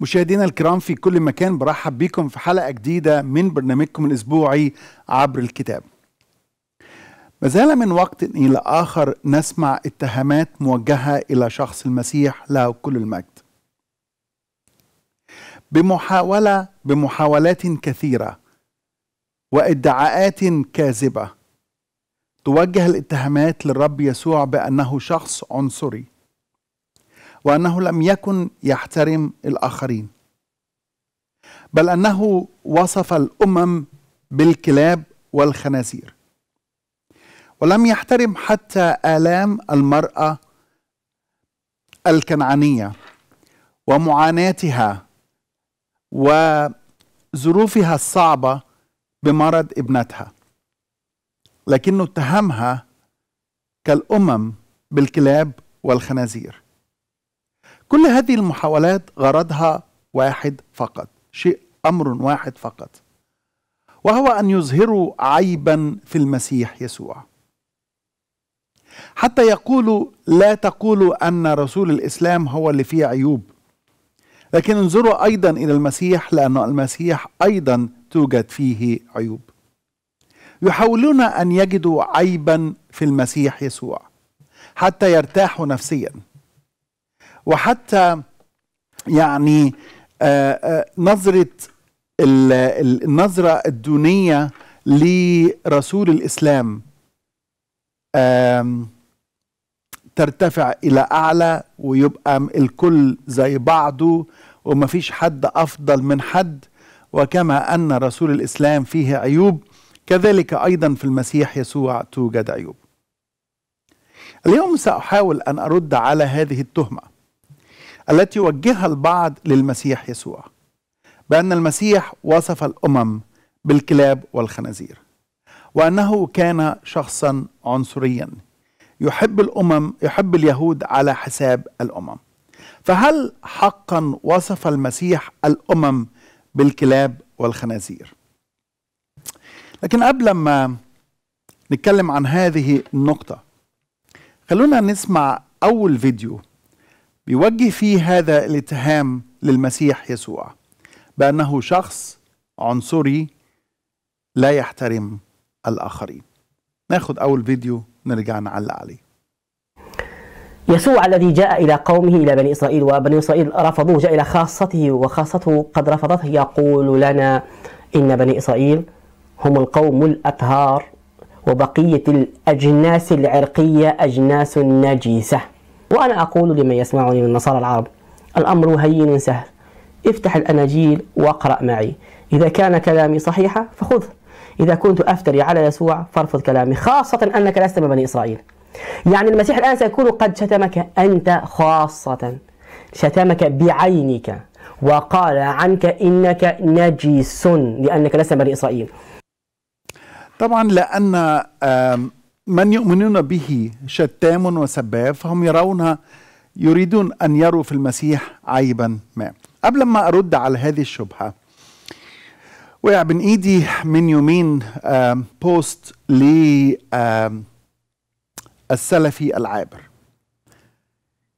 مشاهدينا الكرام في كل مكان برحب بكم في حلقة جديدة من برنامجكم الأسبوعي عبر الكتاب ما زال من وقت إلى آخر نسمع اتهامات موجهة إلى شخص المسيح له كل المجد بمحاولة بمحاولات كثيرة وادعاءات كاذبة توجه الاتهامات للرب يسوع بأنه شخص عنصري وانه لم يكن يحترم الاخرين بل انه وصف الامم بالكلاب والخنازير ولم يحترم حتى الام المراه الكنعانيه ومعاناتها وظروفها الصعبه بمرض ابنتها لكنه اتهمها كالامم بالكلاب والخنازير كل هذه المحاولات غرضها واحد فقط شيء امر واحد فقط وهو ان يظهروا عيبا في المسيح يسوع حتى يقولوا لا تقولوا ان رسول الاسلام هو اللي فيه عيوب لكن انظروا ايضا الى المسيح لان المسيح ايضا توجد فيه عيوب يحاولون ان يجدوا عيبا في المسيح يسوع حتى يرتاحوا نفسيا وحتى يعني آه، آه، نظرة النظرة الدونية لرسول الإسلام ترتفع إلى أعلى ويبقى الكل زي بعضه ومفيش حد أفضل من حد وكما أن رسول الإسلام فيه عيوب كذلك أيضا في المسيح يسوع توجد عيوب اليوم سأحاول أن أرد على هذه التهمة التي وجهها البعض للمسيح يسوع بأن المسيح وصف الأمم بالكلاب والخنازير وأنه كان شخصا عنصريا يحب الأمم يحب اليهود على حساب الأمم فهل حقا وصف المسيح الأمم بالكلاب والخنازير لكن قبل ما نتكلم عن هذه النقطة خلونا نسمع أول فيديو بيوجه فيه هذا الاتهام للمسيح يسوع بأنه شخص عنصري لا يحترم الآخرين ناخد أول فيديو نرجع نعلق عليه يسوع الذي جاء إلى قومه إلى بني إسرائيل وبني إسرائيل رفضوه جاء إلى خاصته وخاصته قد رفضته يقول لنا إن بني إسرائيل هم القوم الأطهار وبقية الأجناس العرقية أجناس نجسة وأنا أقول لمن يسمعني من النصارى العرب الأمر هين سهل افتح الأناجيل واقرأ معي إذا كان كلامي صحيحا فخذ إذا كنت أفتري على يسوع فارفض كلامي خاصة أنك لست من بني إسرائيل يعني المسيح الآن سيكون قد شتمك أنت خاصة شتمك بعينك وقال عنك إنك نجس لأنك لست من بني إسرائيل طبعا لأن من يؤمنون به شتام وسباب فهم يرون يريدون أن يروا في المسيح عيبا ما قبل ما أرد على هذه الشبهة وقع بين إيدي من يومين بوست للسلفي العابر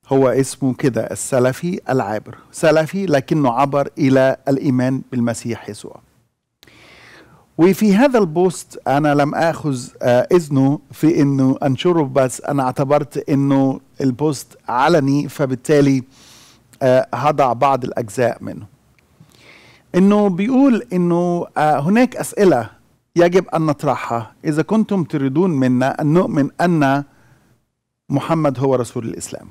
هو اسمه كده السلفي العابر سلفي لكنه عبر إلى الإيمان بالمسيح يسوع وفي هذا البوست انا لم اخذ آه، اذنه في انه انشره بس انا اعتبرت انه البوست علني فبالتالي آه، هضع بعض الاجزاء منه انه بيقول انه آه، هناك اسئله يجب ان نطرحها اذا كنتم تريدون منا ان نؤمن ان محمد هو رسول الاسلام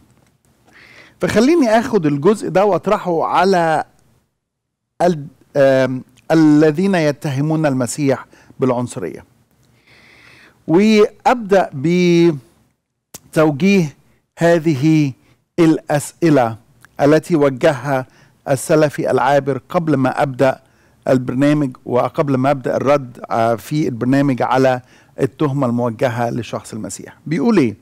فخليني اخذ الجزء ده واطرحه على الذين يتهمون المسيح بالعنصرية وأبدأ بتوجيه هذه الأسئلة التي وجهها السلفي العابر قبل ما أبدأ البرنامج وقبل ما أبدأ الرد في البرنامج على التهمة الموجهة لشخص المسيح بيقول إيه؟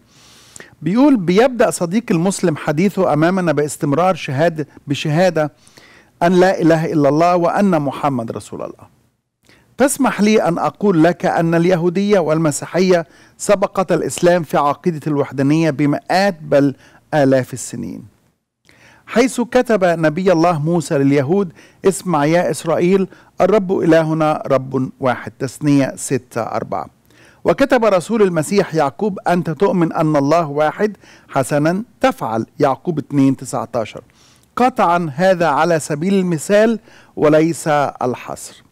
بيقول بيبدأ صديق المسلم حديثه أمامنا باستمرار شهادة بشهادة أن لا إله إلا الله وأن محمد رسول الله فاسمح لي أن أقول لك أن اليهودية والمسيحية سبقت الإسلام في عقيدة الوحدانية بمئات بل آلاف السنين حيث كتب نبي الله موسى لليهود اسمع يا إسرائيل الرب إلهنا رب واحد تسنية ستة أربعة وكتب رسول المسيح يعقوب أنت تؤمن أن الله واحد حسنا تفعل يعقوب 2 19 قطعا هذا على سبيل المثال وليس الحصر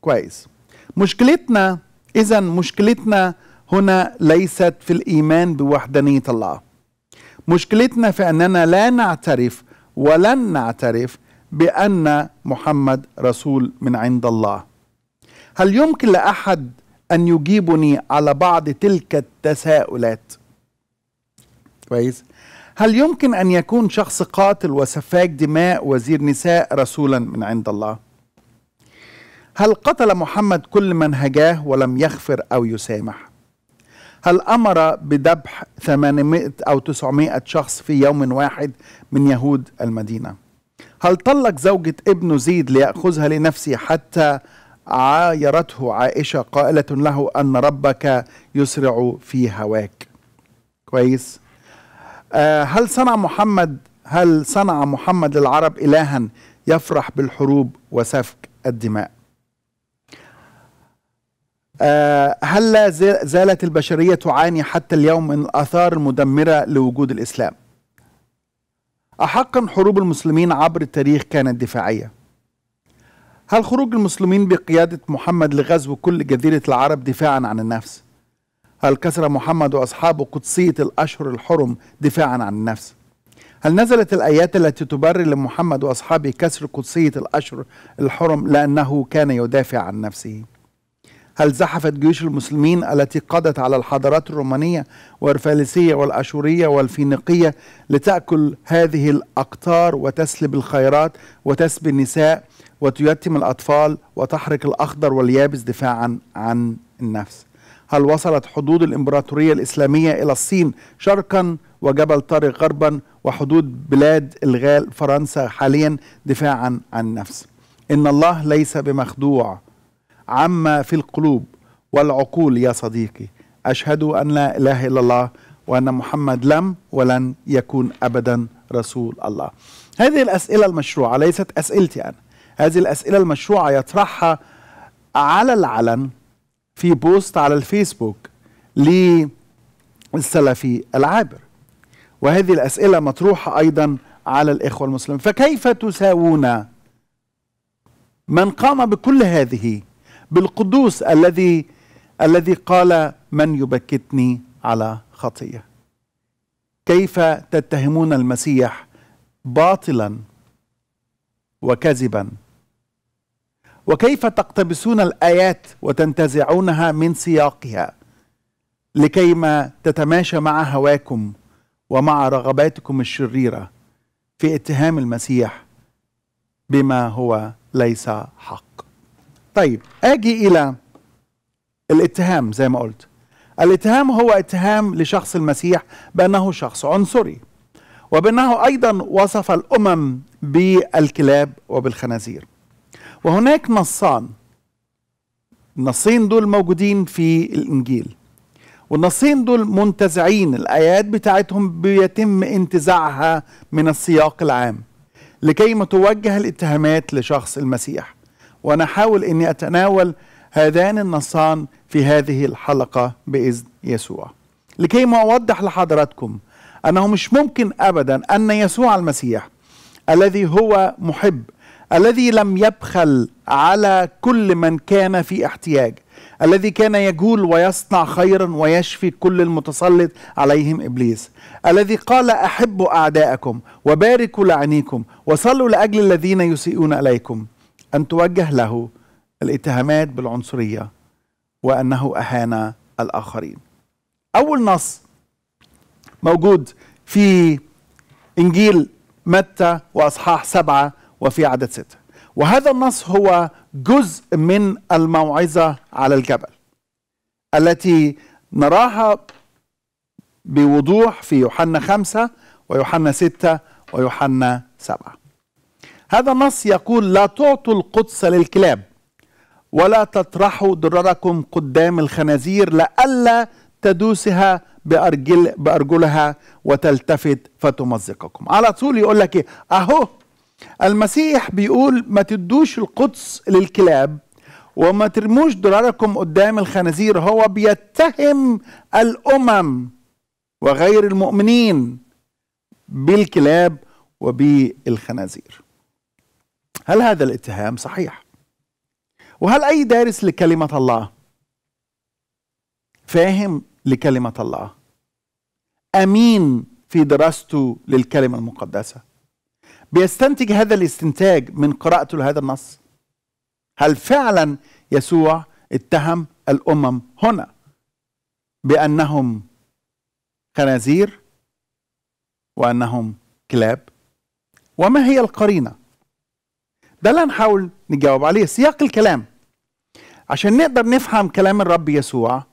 كويس مشكلتنا اذا مشكلتنا هنا ليست في الايمان بوحدانيه الله مشكلتنا في اننا لا نعترف ولن نعترف بان محمد رسول من عند الله هل يمكن لاحد ان يجيبني على بعض تلك التساؤلات كويس هل يمكن أن يكون شخص قاتل وسفاك دماء وزير نساء رسولا من عند الله؟ هل قتل محمد كل من هجاه ولم يغفر أو يسامح؟ هل أمر بذبح 800 أو 900 شخص في يوم واحد من يهود المدينة؟ هل طلق زوجة ابن زيد ليأخذها لنفسه حتى عايرته عائشة قائلة له أن ربك يسرع في هواك كويس؟ آه، هل صنع محمد هل صنع محمد للعرب إلها يفرح بالحروب وسفك الدماء آه، هل لا زالت البشرية تعاني حتى اليوم من الآثار المدمرة لوجود الإسلام أحقا حروب المسلمين عبر التاريخ كانت دفاعية هل خروج المسلمين بقيادة محمد لغزو كل جزيرة العرب دفاعا عن النفس هل كسر محمد واصحابه قدسيه الاشهر الحرم دفاعا عن النفس؟ هل نزلت الايات التي تبرر لمحمد واصحابه كسر قدسيه الاشهر الحرم لانه كان يدافع عن نفسه؟ هل زحفت جيوش المسلمين التي قضت على الحضارات الرومانيه والفالسيه والاشوريه والفينيقيه لتاكل هذه الاقطار وتسلب الخيرات وتسبي النساء وتيتم الاطفال وتحرق الاخضر واليابس دفاعا عن النفس؟ هل وصلت حدود الإمبراطورية الإسلامية إلى الصين شرقا وجبل طارق غربا وحدود بلاد الغال فرنسا حاليا دفاعا عن النفس إن الله ليس بمخدوع عما في القلوب والعقول يا صديقي أشهد أن لا إله إلا الله وأن محمد لم ولن يكون أبدا رسول الله هذه الأسئلة المشروعة ليست أسئلتي أنا هذه الأسئلة المشروعة يطرحها على العلن في بوست على الفيسبوك للسلفي العابر وهذه الأسئلة مطروحة أيضا على الإخوة المسلمين فكيف تساوون من قام بكل هذه بالقدوس الذي الذي قال من يبكتني على خطيه كيف تتهمون المسيح باطلا وكذبا وكيف تقتبسون الآيات وتنتزعونها من سياقها لكيما تتماشى مع هواكم ومع رغباتكم الشريرة في اتهام المسيح بما هو ليس حق طيب أجي إلى الاتهام زي ما قلت الاتهام هو اتهام لشخص المسيح بأنه شخص عنصري وبأنه أيضا وصف الأمم بالكلاب وبالخنازير وهناك نصان النصين دول موجودين في الإنجيل والنصين دول منتزعين الآيات بتاعتهم بيتم انتزاعها من السياق العام لكي ما توجه الاتهامات لشخص المسيح وأنا أحاول أني أتناول هذان النصان في هذه الحلقة بإذن يسوع لكي ما أوضح لحضراتكم أنه مش ممكن أبدا أن يسوع المسيح الذي هو محب الذي لم يبخل على كل من كان في احتياج الذي كان يجول ويصنع خيرا ويشفي كل المتسلط عليهم ابليس الذي قال احبوا اعداءكم وباركوا لعنيكم وصلوا لاجل الذين يسيئون اليكم ان توجه له الاتهامات بالعنصريه وانه اهان الاخرين اول نص موجود في انجيل متى واصحاح سبعه وفي عدد ستة وهذا النص هو جزء من الموعظة على الجبل التي نراها بوضوح في يوحنا خمسة ويوحنا ستة ويوحنا سبعة هذا النص يقول لا تعطوا القدس للكلاب ولا تطرحوا درركم قدام الخنازير لئلا تدوسها بأرجل بأرجلها وتلتفت فتمزقكم على طول يقول لك ايه اهو المسيح بيقول ما تدوش القدس للكلاب وما ترموش دراركم قدام الخنازير هو بيتهم الامم وغير المؤمنين بالكلاب وبالخنازير هل هذا الاتهام صحيح وهل اي دارس لكلمه الله فاهم لكلمه الله امين في دراسته للكلمه المقدسه بيستنتج هذا الاستنتاج من قراءته لهذا النص هل فعلا يسوع اتهم الامم هنا بانهم خنازير وانهم كلاب وما هي القرينه ده اللي هنحاول نجاوب عليه سياق الكلام عشان نقدر نفهم كلام الرب يسوع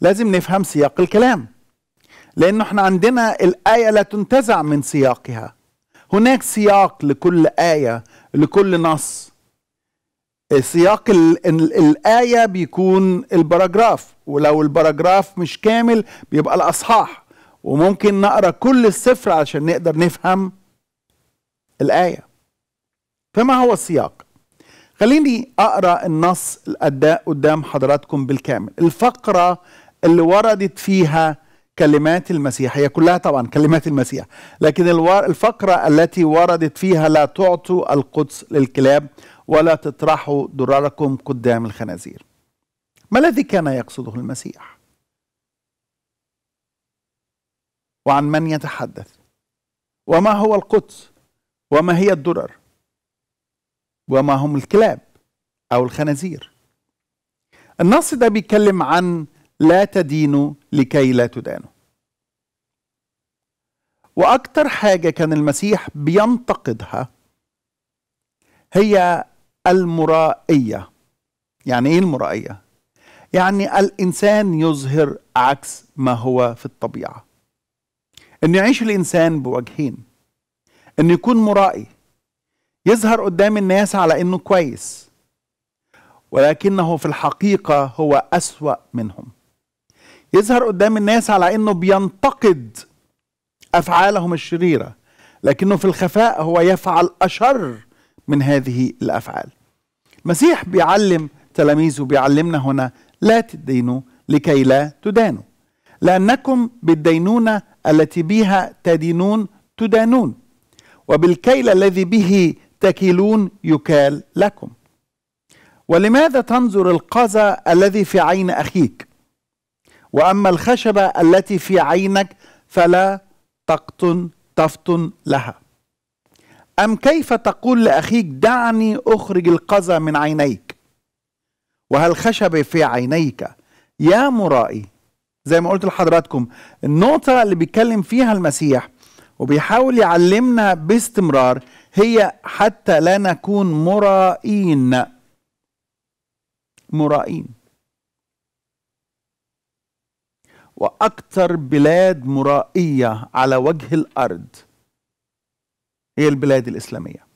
لازم نفهم سياق الكلام لانه احنا عندنا الايه لا تنتزع من سياقها هناك سياق لكل آية لكل نص سياق الآية بيكون البراجراف ولو البراجراف مش كامل بيبقى الأصحاح وممكن نقرأ كل السفر عشان نقدر نفهم الآية فما هو السياق؟ خليني أقرأ النص الأداء قدام حضراتكم بالكامل الفقرة اللي وردت فيها كلمات المسيح هي كلها طبعا كلمات المسيح لكن الفقرة التي وردت فيها لا تعطوا القدس للكلاب ولا تطرحوا دراركم قدام الخنازير ما الذي كان يقصده المسيح وعن من يتحدث وما هو القدس وما هي الدرر وما هم الكلاب او الخنازير النص ده بيتكلم عن لا تدينوا لكي لا تدانوا واكثر حاجه كان المسيح بينتقدها هي المرائيه يعني ايه المرائيه يعني الانسان يظهر عكس ما هو في الطبيعه ان يعيش الانسان بوجهين ان يكون مرائي يظهر قدام الناس على انه كويس ولكنه في الحقيقه هو اسوا منهم يظهر قدام الناس على انه بينتقد افعالهم الشريره لكنه في الخفاء هو يفعل اشر من هذه الافعال المسيح بيعلم تلاميذه بيعلمنا هنا لا تدينوا لكي لا تدانوا لأنكم بالدينونة التي بها تدينون تدانون وبالكيل الذي به تكيلون يكال لكم ولماذا تنظر القذى الذي في عين أخيك وأما الخشبة التي في عينك فلا تقطن تفطن لها أم كيف تقول لأخيك دعني أخرج القذى من عينيك وهالخشبة في عينيك يا مرائي زي ما قلت لحضراتكم النقطة اللي بيتكلم فيها المسيح وبيحاول يعلمنا باستمرار هي حتى لا نكون مرائين مرائين واكثر بلاد مرائيه على وجه الارض هي البلاد الاسلاميه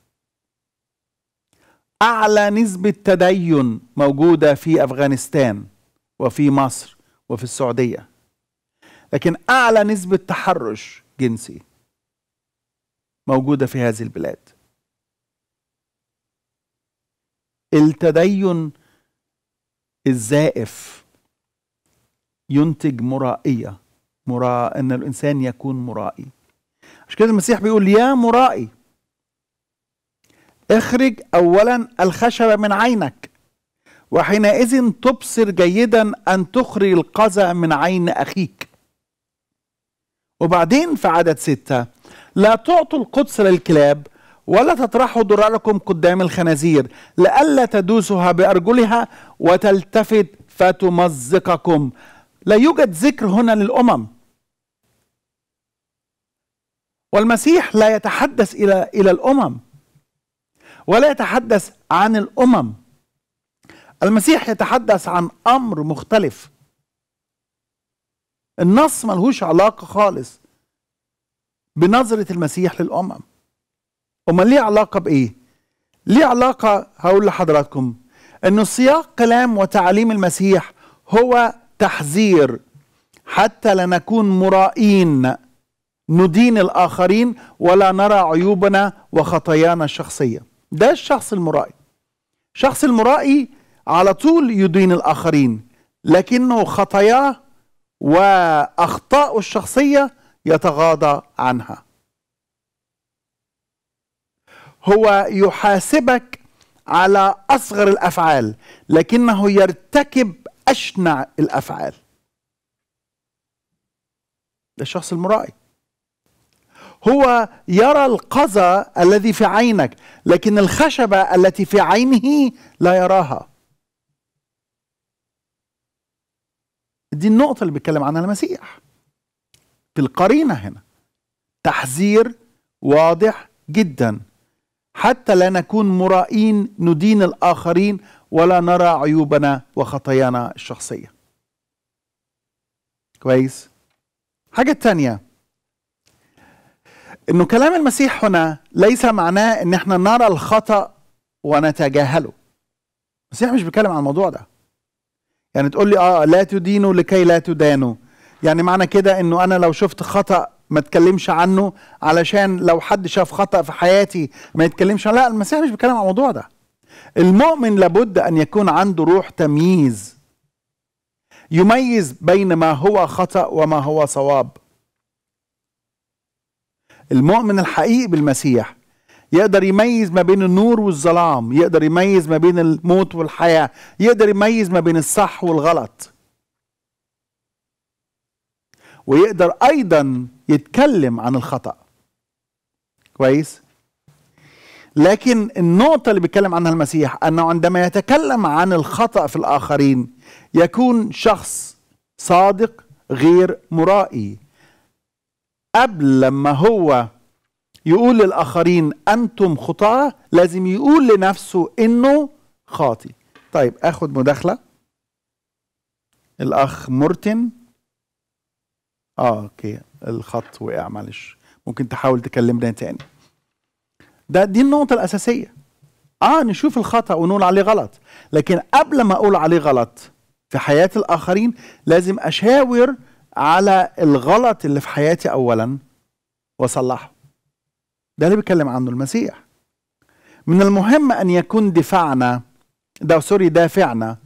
اعلى نسبه تدين موجوده في افغانستان وفي مصر وفي السعوديه لكن اعلى نسبه تحرش جنسي موجوده في هذه البلاد التدين الزائف ينتج مرائية مرا أن الإنسان يكون مرائي عشان كده المسيح بيقول يا مرائي اخرج أولا الخشبة من عينك وحينئذ تبصر جيدا أن تخرج القذى من عين أخيك وبعدين في عدد ستة لا تعطوا القدس للكلاب ولا تطرحوا دراركم قدام الخنازير لئلا تدوسها بأرجلها وتلتفت فتمزقكم لا يوجد ذكر هنا للأمم والمسيح لا يتحدث إلى إلى الأمم ولا يتحدث عن الأمم المسيح يتحدث عن أمر مختلف النص ملهوش علاقة خالص بنظرة المسيح للأمم أمال ليه علاقة بإيه؟ ليه علاقة هقول لحضراتكم إنه سياق كلام وتعاليم المسيح هو تحذير حتى لا نكون مرائين ندين الآخرين ولا نرى عيوبنا وخطايانا الشخصية ده الشخص المرائي الشخص المرائي على طول يدين الآخرين لكنه خطاياه وأخطاءه الشخصية يتغاضى عنها هو يحاسبك على أصغر الأفعال لكنه يرتكب أشنع الأفعال ده الشخص المرائي هو يرى القذى الذي في عينك لكن الخشبة التي في عينه لا يراها دي النقطة اللي بيتكلم عنها المسيح في القرينة هنا تحذير واضح جدا حتى لا نكون مرائين ندين الآخرين ولا نرى عيوبنا وخطايانا الشخصية كويس حاجة تانية انه كلام المسيح هنا ليس معناه ان احنا نرى الخطأ ونتجاهله المسيح مش بيتكلم عن الموضوع ده يعني تقول لي اه لا تدينوا لكي لا تدانوا يعني معنى كده انه انا لو شفت خطأ ما اتكلمش عنه علشان لو حد شاف خطأ في حياتي ما يتكلمش لا المسيح مش بيتكلم عن الموضوع ده المؤمن لابد ان يكون عنده روح تمييز يميز بين ما هو خطا وما هو صواب المؤمن الحقيقي بالمسيح يقدر يميز ما بين النور والظلام يقدر يميز ما بين الموت والحياه يقدر يميز ما بين الصح والغلط ويقدر ايضا يتكلم عن الخطا كويس لكن النقطة اللي بيتكلم عنها المسيح أنه عندما يتكلم عن الخطأ في الآخرين يكون شخص صادق غير مرائي قبل لما هو يقول للآخرين أنتم خطاة لازم يقول لنفسه إنه خاطي طيب أخد مداخلة الأخ مرتن آه أوكي الخط وقع معلش ممكن تحاول تكلمنا تاني ده دي النقطة الأساسية اه نشوف الخطأ ونقول عليه غلط لكن قبل ما أقول عليه غلط في حياة الآخرين لازم أشاور على الغلط اللي في حياتي أولا وأصلحه ده اللي بيتكلم عنه المسيح من المهم أن يكون دفاعنا ده سوري دافعنا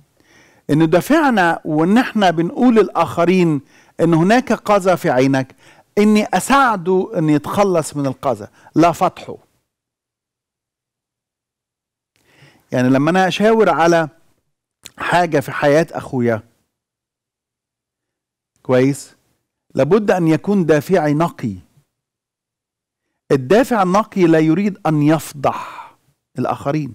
ان دافعنا وان احنا بنقول للاخرين ان هناك قذى في عينك اني اساعده ان يتخلص من القذى لا فتحه يعني لما انا اشاور على حاجه في حياه اخويا كويس لابد ان يكون دافعي نقي الدافع النقي لا يريد ان يفضح الاخرين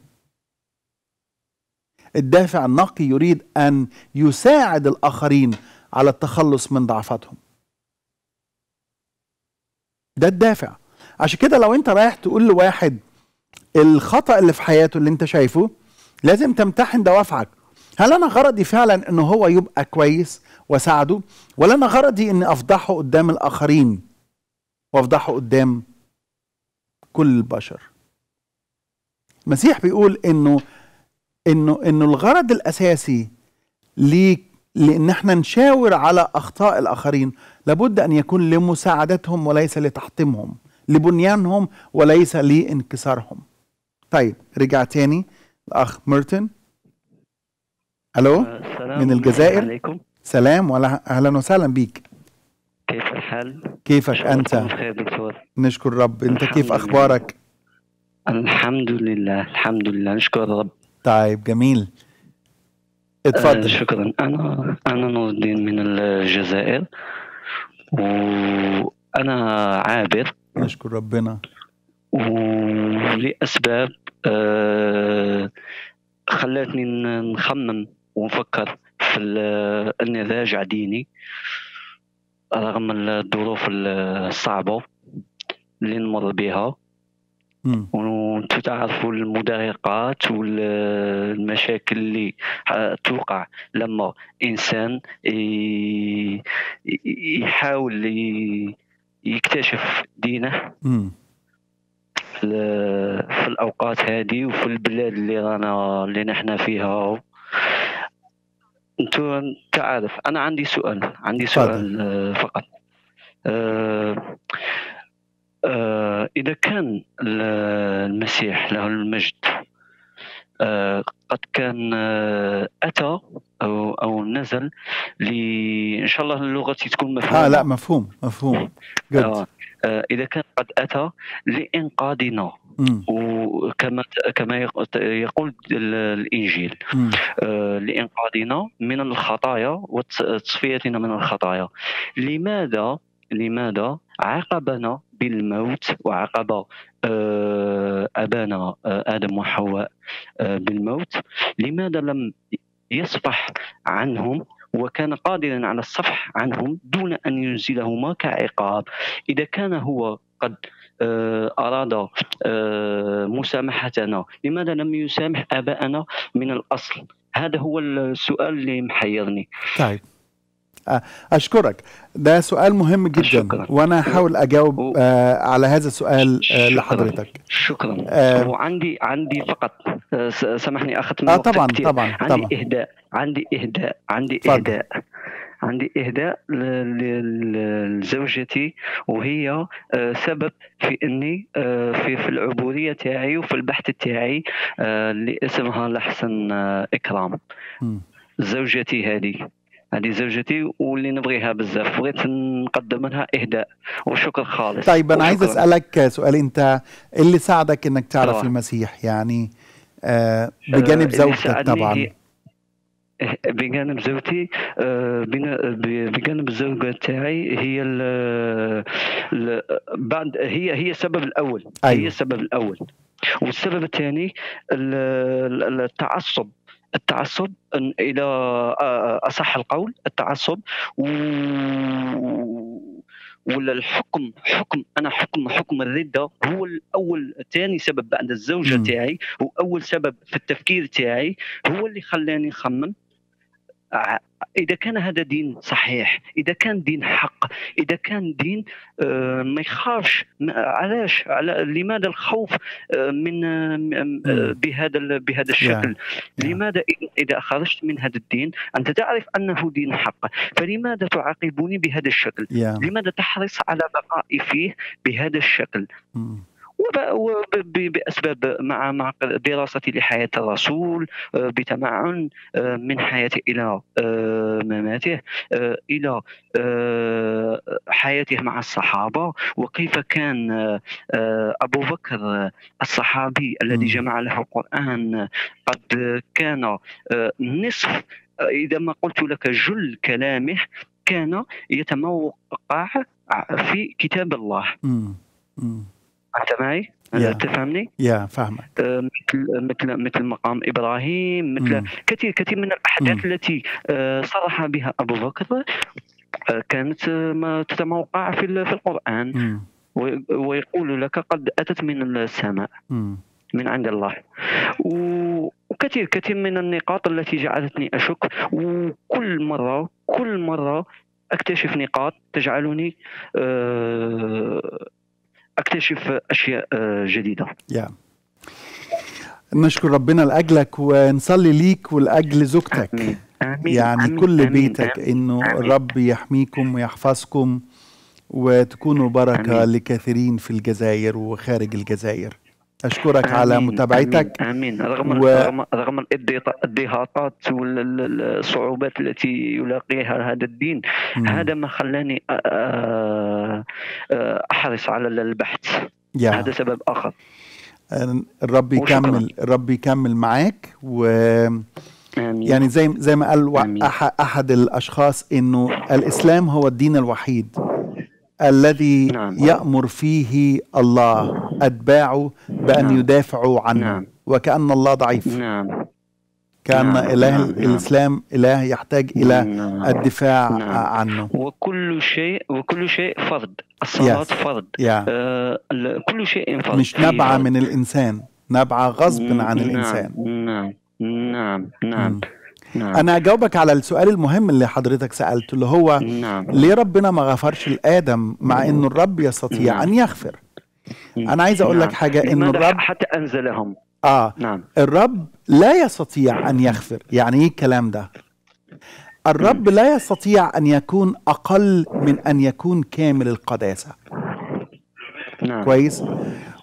الدافع النقي يريد ان يساعد الاخرين على التخلص من ضعفاتهم ده الدافع عشان كده لو انت رايح تقول لواحد الخطا اللي في حياته اللي انت شايفه لازم تمتحن دوافعك هل انا غرضي فعلا ان هو يبقى كويس وساعده ولا انا غرضي اني افضحه قدام الاخرين وافضحه قدام كل البشر المسيح بيقول انه انه انه الغرض الاساسي ليك لان احنا نشاور على اخطاء الاخرين لابد ان يكون لمساعدتهم وليس لتحطيمهم لبنيانهم وليس لانكسارهم طيب رجع تاني الاخ ميرتن الو آه، من الجزائر عليكم سلام ولا اهلا وسهلا بيك كيف الحال كيفك انت بخير دكتور نشكر رب انت كيف اخبارك الحمد لله الحمد لله نشكر رب طيب جميل اتفضل آه شكرا انا انا نور الدين من الجزائر وانا عابر نشكر ربنا ولاسباب آه، خلاتني نخمم ونفكر في اني راجع ديني رغم الظروف الصعبه اللي نمر بها وانتم تعرفوا المضايقات والمشاكل اللي توقع لما انسان يحاول يكتشف دينه في الاوقات هذه وفي البلاد اللي رانا اللي نحنا فيها انتو انت انا عندي سؤال عندي سؤال آه، فقط آه، آه، اذا كان المسيح له المجد قد كان اتى او او نزل ان شاء الله اللغه تكون مفهومه اه لا مفهوم مفهوم آه، اذا كان قد اتى لانقاذنا وكما كما يقول الانجيل آه، لانقاذنا من الخطايا وتصفيتنا من الخطايا لماذا لماذا عاقبنا بالموت وعاقب آه، ابانا ادم وحواء بالموت لماذا لم يصفح عنهم وكان قادرا على الصفح عنهم دون أن ينزلهما كعقاب إذا كان هو قد آه، أراد آه، مسامحتنا لماذا لم يسامح آباءنا من الأصل هذا هو السؤال اللي محيرني طيب اشكرك ده سؤال مهم جدا شكرا. وانا هحاول اجاوب آه على هذا السؤال آه، شكرا. لحضرتك شكرا آه وعندي عندي فقط آه، سامحني اخذت من آه طبعا كتير. طبعا عندي طبعا. اهداء عندي اهداء عندي اهداء فضل. عندي إهداء لزوجتي وهي آه، سبب في أني في في العبودية تاعي وفي البحث تاعي اللي اسمها لحسن إكرام زوجتي هذه هذه زوجتي واللي نبغيها بزاف بغيت نقدم منها اهداء وشكر خالص طيب انا عايز اسالك سؤال انت اللي ساعدك انك تعرف طبعا. المسيح يعني آه, آه، بجانب زوجتك طبعا إيه، بجانب زوجتي آه، بجانب الزوجه تاعي هي ال بعد هي هي السبب الاول أيوه. هي السبب الاول والسبب الثاني التعصب التعصب الى آه، آه، اصح القول التعصب و ولا الحكم حكم انا حكم حكم الرده هو الاول ثاني سبب بعد الزوجه تاعي واول سبب في التفكير تاعي هو اللي خلاني نخمم اذا كان هذا دين صحيح اذا كان دين حق اذا كان دين آه، ما يخافش علاش على لماذا الخوف آه، من آه، بهذا بهذا الشكل لماذا اذا خرجت من هذا الدين انت تعرف انه دين حق فلماذا تعاقبني بهذا الشكل لماذا تحرص على بقائي فيه بهذا الشكل وبأسباب مع مع دراستي لحياة الرسول آه، بتمعن آه، من حياته إلى آه، مماته إلى حياته مع الصحابة وكيف كان أبو بكر الصحابي الذي جمع له القرآن قد كان نصف إذا ما قلت لك جل كلامه كان يتموقع في كتاب الله. انت معي؟ yeah. تفهمني؟ يا yeah, فاهمك أه، مثل مثل مثل مقام ابراهيم مثل mm. كثير كثير من الاحداث mm. التي أه، صرح بها ابو بكر أه، كانت ما تتموقع في في القران mm. ويقول لك قد اتت من السماء من عند الله وكثير كثير من النقاط التي جعلتني اشك وكل مره كل مره اكتشف نقاط تجعلني أه اكتشف اشياء آه، جديده yeah. نشكر ربنا لاجلك ونصلي ليك ولاجل زوجتك أمين. أمين. يعني أمين. كل أمين. بيتك أمين. انه أمين. الرب يحميكم ويحفظكم وتكونوا بركه أمين. لكثيرين في الجزائر وخارج الجزائر اشكرك آمين. على متابعتك امين, آمين. رغم و... رغم رغم والصعوبات التي يلاقيها هذا الدين مم. هذا ما خلاني آه، آه، آه، احرص على البحث يا. هذا سبب اخر الرب يكمل الرب يكمل معاك و آمين. يعني زي زي ما قال احد الاشخاص انه الاسلام هو الدين الوحيد الذي نعم. يأمر فيه الله أتباعه بأن نعم. يدافعوا عنه نعم. وكأن الله ضعيف نعم كان نعم إله نعم،, نعم الإسلام إله يحتاج إلى نعم،, نعم الدفاع نعم عنه وكل شيء وكل شيء فرض الصلاة yes. فرض yeah. آه كل شيء فرض مش نبعة من الإنسان نبعة غصب نعم، عن الإنسان نعم نعم نعم نعم. انا اجاوبك على السؤال المهم اللي حضرتك سالته اللي هو نعم. ليه ربنا ما غفرش لادم مع انه الرب يستطيع نعم. ان يغفر انا عايز اقول نعم. لك حاجه ان الرب حتى انزلهم آه نعم الرب لا يستطيع أن يغفر يعني إيه الكلام ده الرب لا يستطيع أن يكون أقل من أن يكون كامل القداسة نعم. كويس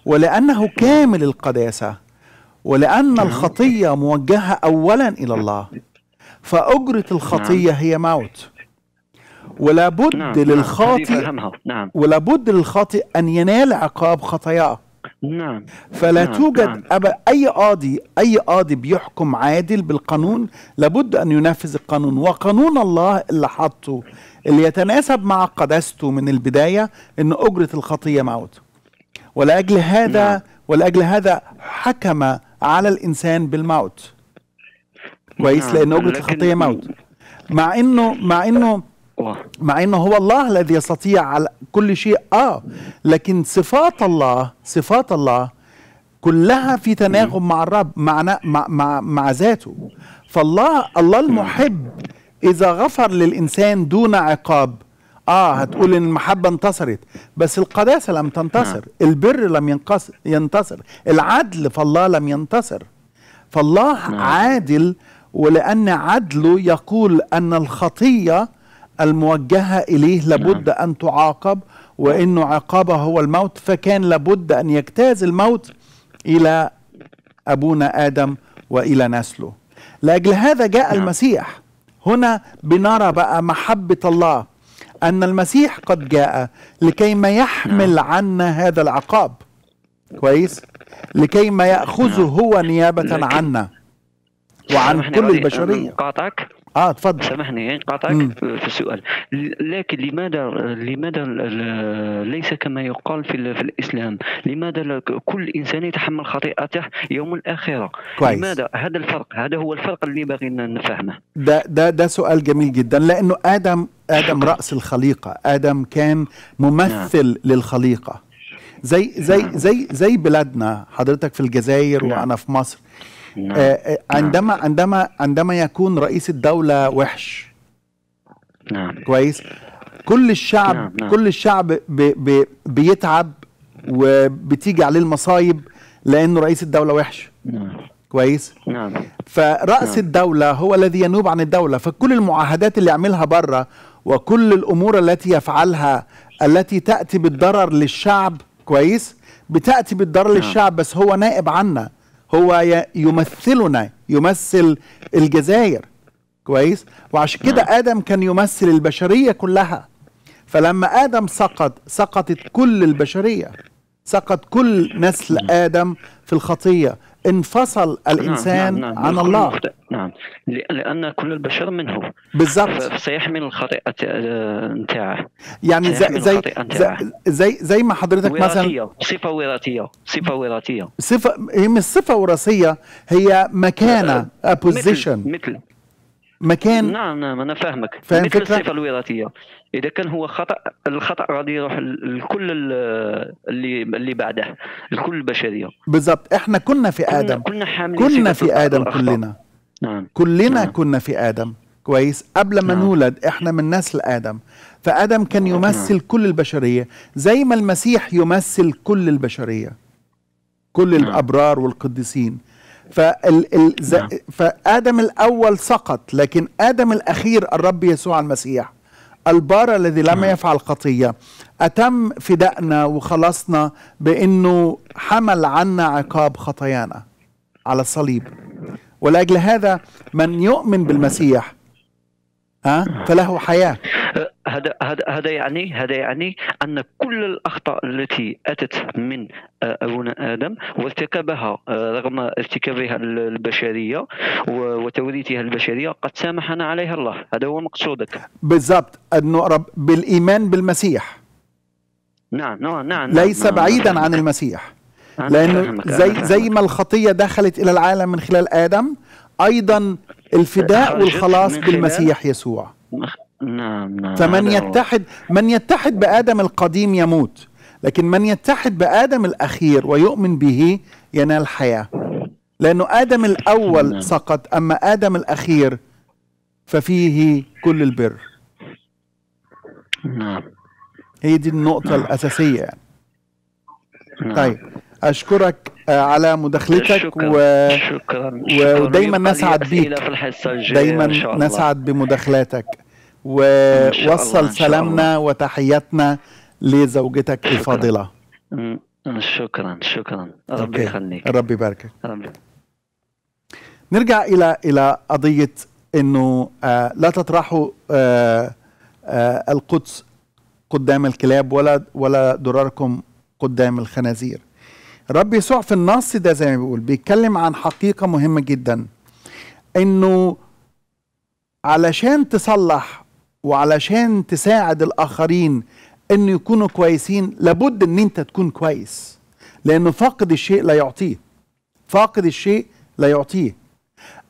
ولأنه كامل القداسة ولأن نعم. الخطية موجهة أولا إلى الله فأجرة الخطية نعم. هي موت ولابد نعم،, نعم. للخاطئ نعم. ولابد للخاطئ أن ينال عقاب خطاياه نعم فلا نعم. توجد نعم. أي قاضي أي قاضي بيحكم عادل بالقانون لابد أن ينفذ القانون وقانون الله اللي حطه اللي يتناسب مع قداسته من البداية أن أجرة الخطية موت ولأجل هذا نعم. ولأجل هذا حكم على الإنسان بالموت كويس نعم. لأن أجرة الخطية موت مع أنه مع أنه مع انه هو الله الذي يستطيع على كل شيء اه لكن صفات الله صفات الله كلها في تناغم مع الرب مع مع مع, مع ذاته فالله الله المحب اذا غفر للانسان دون عقاب اه هتقول ان المحبه انتصرت بس القداسه لم تنتصر نعم. البر لم ينتصر العدل فالله لم ينتصر فالله نعم. عادل ولان عدله يقول ان الخطيه الموجهة إليه لابد نعم. أن تعاقب وإن عقابه هو الموت فكان لابد أن يجتاز الموت إلى أبونا آدم وإلى نسله لأجل هذا جاء نعم. المسيح هنا بنرى بقى محبة الله أن المسيح قد جاء لكي ما يحمل نعم. عنا هذا العقاب كويس لكي ما يأخذه نعم. هو نيابة عنا وعن كل البشرية اه تفضل سامحني انقطعك في السؤال لكن لماذا لماذا ليس كما يقال في, في الاسلام لماذا كل انسان يتحمل خطيئته يوم الاخره كويس. لماذا هذا الفرق هذا هو الفرق اللي باغي نفهمه ده ده ده سؤال جميل جدا لانه ادم ادم راس الخليقه ادم كان ممثل نعم. للخليقه زي زي نعم. زي زي بلادنا حضرتك في الجزائر نعم. وانا في مصر نعم. آه، آه، نعم. عندما عندما عندما يكون رئيس الدولة وحش نعم كويس كل الشعب نعم. نعم. كل الشعب بي بي بيتعب وبتيجي عليه المصايب لأنه رئيس الدولة وحش نعم. كويس نعم فرأس نعم. الدولة هو الذي ينوب عن الدولة فكل المعاهدات اللي يعملها بره وكل الأمور التي يفعلها التي تأتي بالضرر للشعب كويس بتأتي بالضرر نعم. للشعب بس هو نائب عنا هو يمثلنا يمثل الجزائر كويس وعشان كده نعم. ادم كان يمثل البشريه كلها فلما ادم سقط سقطت كل البشريه سقط كل نسل ادم في الخطيه انفصل نعم، نعم، الانسان نعم نعم عن نعم، الله نعم لان كل البشر منه بالضبط فسيحمل الخطيئه آه، نتاعه يعني زي زي, زي زي ما حضرتك وراثية. مثلا صفه وراثيه صفه وراثيه صفه هي مش صفه وراثيه هي مكانه بوزيشن مثل مكان نعم نعم انا فاهمك فاهم مثل الصفه الوراثيه اذا كان هو خطا الخطا غادي يروح لكل اللي اللي بعده لكل البشريه بالضبط احنا كنا في ادم كنا, كنا, كنا في ادم كلنا نعم كلنا نعم. كنا في ادم كويس قبل ما نعم. نولد احنا من نسل ادم فادم كان نعم. يمثل نعم. كل البشريه زي ما المسيح يمثل كل البشريه كل نعم. الابرار والقديسين فال... ال... ز نعم. فآدم الأول سقط لكن آدم الأخير الرب يسوع المسيح البار الذي لم نعم. يفعل خطية أتم فدائنا وخلصنا بأنه حمل عنا عقاب خطايانا على الصليب ولأجل هذا من يؤمن بالمسيح ها فله حياة أه، هذا هذا يعني هذا يعني ان كل الاخطاء التي اتت من آه، ابونا ادم وارتكبها آه، رغم ارتكابها البشريه وتوريثها البشريه قد سامحنا عليها الله هذا هو مقصودك بالضبط انه رب بالايمان بالمسيح نعم،, نعم نعم نعم ليس نعم بعيدا نعم عن المسيح لانه زي زي ما الخطيه دخلت الى العالم من خلال ادم ايضا الفداء والخلاص بالمسيح يسوع نعم نعم فمن يتحد من يتحد بآدم القديم يموت لكن من يتحد بآدم الأخير ويؤمن به ينال حياة لأنه آدم الأول نعم. سقط أما آدم الأخير ففيه كل البر نعم هي دي النقطة نعم. الأساسية يعني. نعم. طيب أشكرك آه، على مداخلتك شكرا. و... شكرا. شكرا. ودايما نسعد بيك دايما نسعد بمداخلاتك ووصل سلامنا وتحياتنا لزوجتك شكرا. الفاضله شكرا شكرا ربي يخليك ربي يباركك نرجع الى الى قضيه انه آه لا تطرحوا آه آه القدس قدام الكلاب ولا ولا دراركم قدام الخنازير الرب يسوع في النص ده زي ما بيقول بيتكلم عن حقيقه مهمه جدا انه علشان تصلح وعلشان تساعد الاخرين ان يكونوا كويسين لابد ان انت تكون كويس لان فاقد الشيء لا يعطيه فاقد الشيء لا يعطيه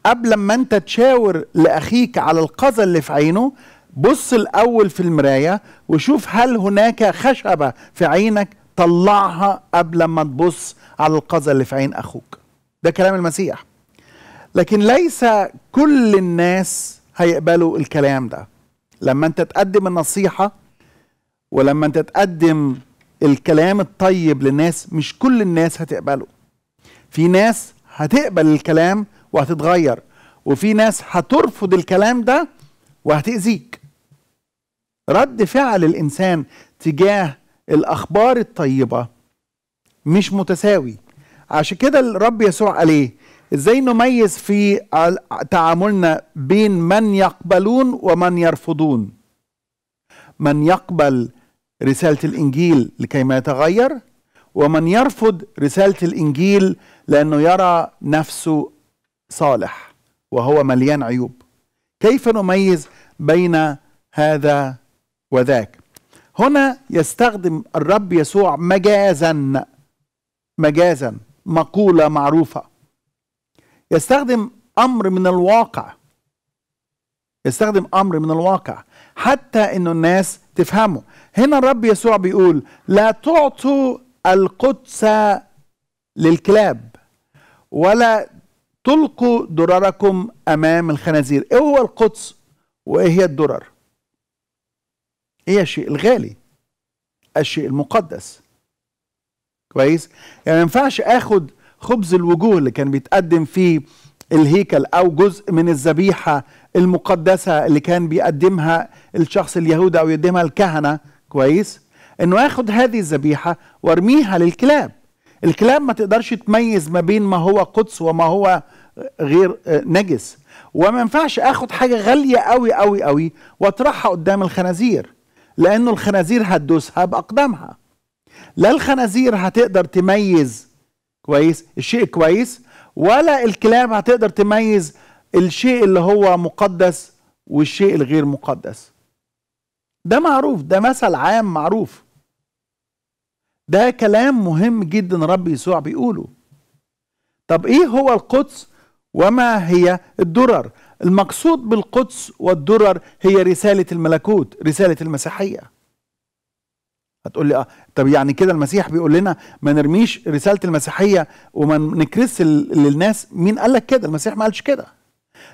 قبل ما انت تشاور لاخيك على القذى اللي في عينه بص الاول في المرايه وشوف هل هناك خشبه في عينك طلعها قبل ما تبص على القذى اللي في عين اخوك ده كلام المسيح لكن ليس كل الناس هيقبلوا الكلام ده لما انت تقدم النصيحه ولما انت تقدم الكلام الطيب للناس مش كل الناس هتقبله في ناس هتقبل الكلام وهتتغير وفي ناس هترفض الكلام ده وهتأذيك رد فعل الإنسان تجاه الأخبار الطيبة مش متساوي عشان كده الرب يسوع قال ايه ازاي نميز في تعاملنا بين من يقبلون ومن يرفضون من يقبل رسالة الإنجيل لكي ما يتغير ومن يرفض رسالة الإنجيل لأنه يرى نفسه صالح وهو مليان عيوب كيف نميز بين هذا وذاك هنا يستخدم الرب يسوع مجازا مجازا مقولة معروفة يستخدم امر من الواقع يستخدم امر من الواقع حتى انه الناس تفهمه هنا الرب يسوع بيقول لا تعطوا القدس للكلاب ولا تلقوا درركم امام الخنازير ايه هو القدس وايه هي الدرر ايه الشيء الغالي الشيء المقدس كويس يعني ما ينفعش اخد خبز الوجوه اللي كان بيتقدم في الهيكل أو جزء من الذبيحة المقدسة اللي كان بيقدمها الشخص اليهودي أو يقدمها الكهنة كويس إنه ياخد هذه الذبيحة وارميها للكلاب الكلاب ما تقدرش تميز ما بين ما هو قدس وما هو غير آه، نجس وما ينفعش اخد حاجه غاليه قوي قوي قوي واطرحها قدام الخنازير لانه الخنازير هتدوسها باقدامها لا الخنازير هتقدر تميز كويس الشيء الكويس ولا الكلاب هتقدر تميز الشيء اللي هو مقدس والشيء الغير مقدس ده معروف ده مثل عام معروف ده كلام مهم جدا رب يسوع بيقوله طب ايه هو القدس وما هي الدرر المقصود بالقدس والدرر هي رساله الملكوت رساله المسيحيه هتقول لي اه طب يعني كده المسيح بيقول لنا ما نرميش رساله المسيحيه وما نكرس للناس مين قال لك كده المسيح ما قالش كده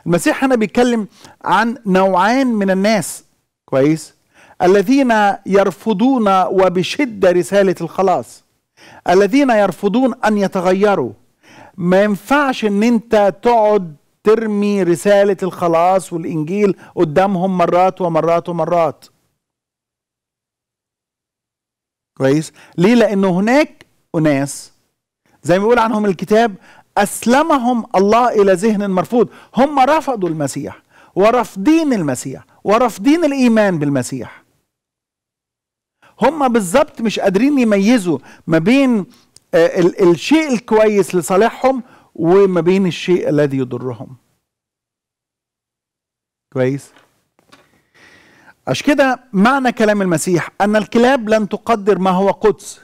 المسيح هنا بيتكلم عن نوعان من الناس كويس الذين يرفضون وبشده رساله الخلاص الذين يرفضون ان يتغيروا ما ينفعش ان انت تقعد ترمي رساله الخلاص والانجيل قدامهم مرات ومرات ومرات كويس ليه لانه هناك اناس زي ما بيقول عنهم الكتاب اسلمهم الله الى ذهن مرفوض هم رفضوا المسيح ورافضين المسيح ورافضين الايمان بالمسيح هم بالظبط مش قادرين يميزوا ما بين آه، ال الشيء الكويس لصالحهم وما بين الشيء الذي يضرهم كويس عشان كده معنى كلام المسيح أن الكلاب لن تقدر ما هو قدس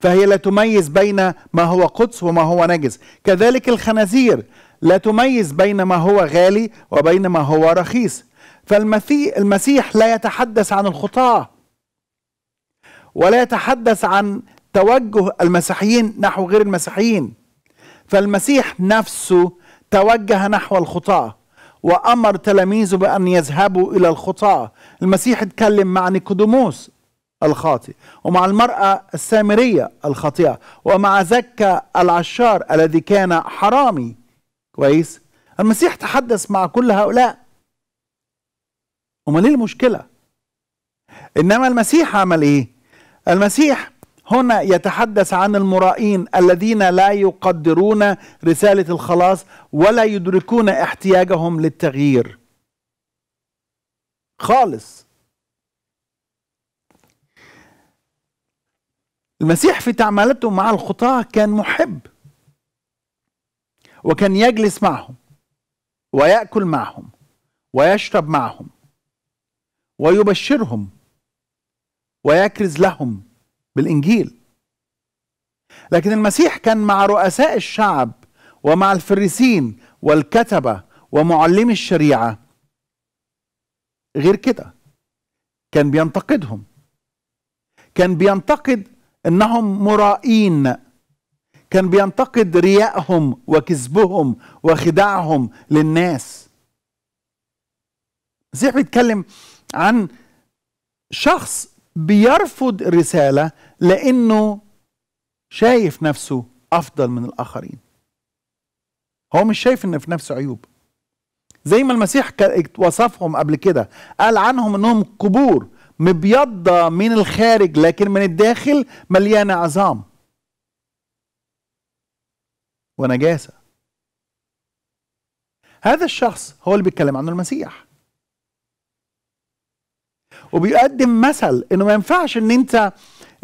فهي لا تميز بين ما هو قدس وما هو نجس كذلك الخنازير لا تميز بين ما هو غالي وبين ما هو رخيص فالمسيح لا يتحدث عن الخطاة ولا يتحدث عن توجه المسيحيين نحو غير المسيحيين فالمسيح نفسه توجه نحو الخطاة وأمر تلاميذه بأن يذهبوا إلى الخطاة المسيح اتكلم مع نيكودوموس الخاطي ومع المرأة السامرية الخاطئة ومع زكا العشار الذي كان حرامي كويس المسيح تحدث مع كل هؤلاء امال ايه المشكله انما المسيح عمل ايه المسيح هنا يتحدث عن المرائين الذين لا يقدرون رساله الخلاص ولا يدركون احتياجهم للتغيير خالص المسيح في تعاملته مع الخطاة كان محب وكان يجلس معهم ويأكل معهم ويشرب معهم ويبشرهم ويكرز لهم بالإنجيل لكن المسيح كان مع رؤساء الشعب ومع الفريسين والكتبة ومعلمي الشريعة غير كده كان بينتقدهم كان بينتقد انهم مرائين كان بينتقد ريائهم وكذبهم وخداعهم للناس المسيح بيتكلم عن شخص بيرفض الرسالة لأنه شايف نفسه أفضل من الآخرين هو مش شايف إن في نفسه عيوب زي ما المسيح وصفهم قبل كده قال عنهم انهم قبور مبيضة من الخارج لكن من الداخل مليانة عظام ونجاسة هذا الشخص هو اللي بيتكلم عنه المسيح وبيقدم مثل انه ما ينفعش ان انت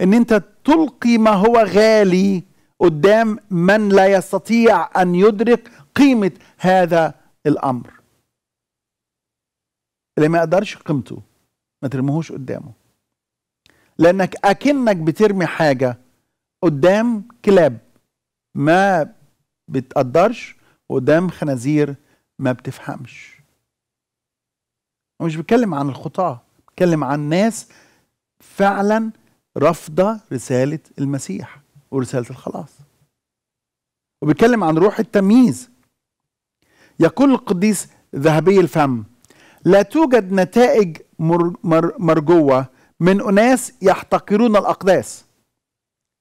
ان انت تلقي ما هو غالي قدام من لا يستطيع ان يدرك قيمه هذا الامر اللي ما يقدرش قيمته ما ترميهوش قدامه لانك اكنك بترمي حاجه قدام كلاب ما بتقدرش قدام خنازير ما بتفهمش مش بتكلم عن الخطاة بتكلم عن ناس فعلا رافضة رسالة المسيح ورسالة الخلاص وبيتكلم عن روح التمييز يقول القديس ذهبي الفم لا توجد نتائج مرجوة من أناس يحتقرون الأقداس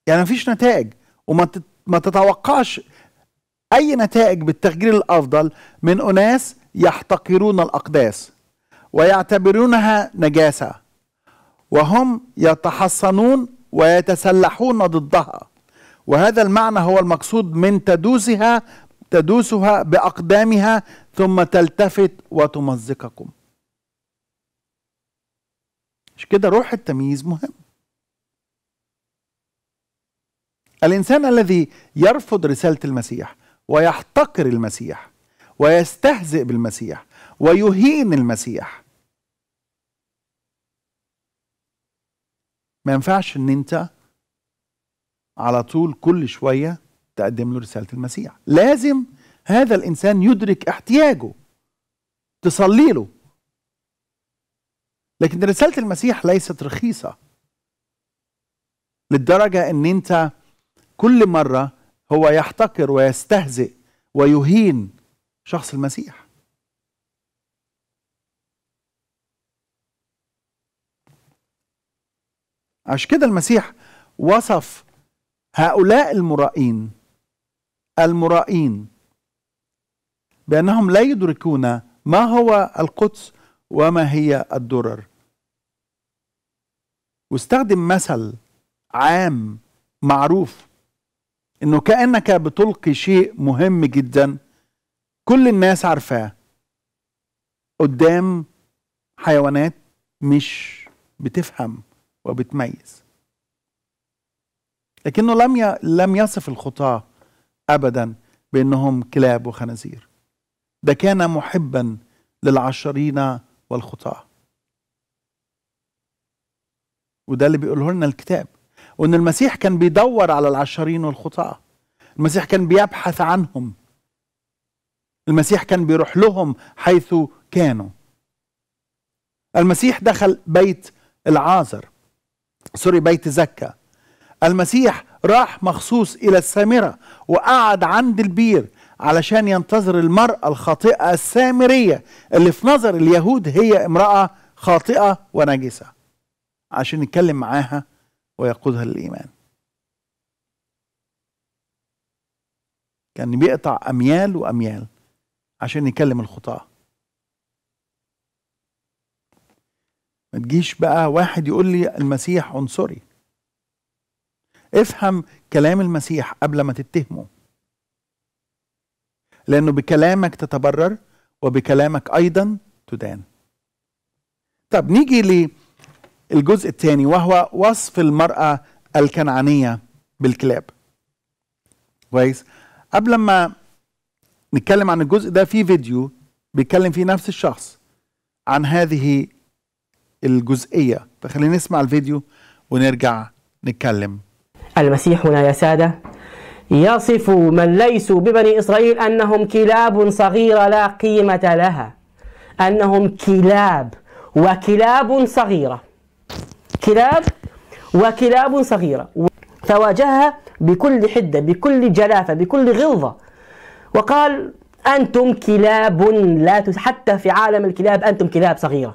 يعني مفيش نتائج وما ما تتوقعش أي نتائج بالتغيير الأفضل من أناس يحتقرون الأقداس ويعتبرونها نجاسة وهم يتحصنون ويتسلحون ضدها وهذا المعنى هو المقصود من تدوسها تدوسها بأقدامها ثم تلتفت وتمزقكم مش كده روح التمييز مهم الإنسان الذي يرفض رسالة المسيح ويحتقر المسيح ويستهزئ بالمسيح ويهين المسيح ما ينفعش ان انت على طول كل شوية تقدم له رسالة المسيح لازم هذا الإنسان يدرك احتياجه تصلي له لكن رسالة المسيح ليست رخيصة للدرجة ان انت كل مرة هو يحتقر ويستهزئ ويهين شخص المسيح عشان كده المسيح وصف هؤلاء المرائين المرائين بانهم لا يدركون ما هو القدس وما هي الضرر واستخدم مثل عام معروف انه كانك بتلقي شيء مهم جدا كل الناس عارفاه قدام حيوانات مش بتفهم وبتميز لكنه لم ي... لم يصف الخطاة ابدا بانهم كلاب وخنازير ده كان محبا للعشرين والخطاة وده اللي بيقوله لنا الكتاب وان المسيح كان بيدور على العشرين والخطاة المسيح كان بيبحث عنهم المسيح كان بيروح لهم حيث كانوا المسيح دخل بيت العازر سوري بيت زكا المسيح راح مخصوص الى السامره وقعد عند البير علشان ينتظر المرأة الخاطئة السامرية اللي في نظر اليهود هي امرأة خاطئة ونجسة عشان يتكلم معاها ويقودها للإيمان كان بيقطع أميال وأميال عشان يكلم الخطاة ما تجيش بقى واحد يقول لي المسيح عنصري افهم كلام المسيح قبل ما تتهمه لأنه بكلامك تتبرر وبكلامك أيضا تدان طب نيجي للجزء الثاني وهو وصف المرأة الكنعانية بالكلاب كويس قبل ما نتكلم عن الجزء ده في فيديو بيتكلم فيه نفس الشخص عن هذه الجزئية فخلينا نسمع الفيديو ونرجع نتكلم المسيح هنا يا سادة يصف من ليسوا ببني إسرائيل أنهم كلاب صغيرة لا قيمة لها أنهم كلاب وكلاب صغيرة كلاب وكلاب صغيرة فواجهها بكل حدة بكل جلافة بكل غلظة وقال أنتم كلاب لا حتى في عالم الكلاب أنتم كلاب صغيرة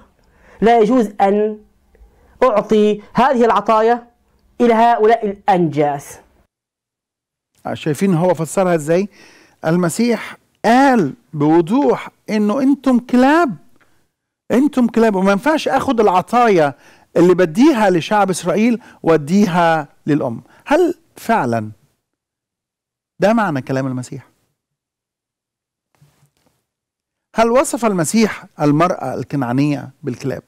لا يجوز أن أعطي هذه العطايا إلى هؤلاء الأنجاس شايفين هو فسرها ازاي المسيح قال بوضوح انه انتم كلاب انتم كلاب وما ينفعش اخد العطايا اللي بديها لشعب اسرائيل واديها للام هل فعلا ده معنى كلام المسيح هل وصف المسيح المراه الكنعانيه بالكلاب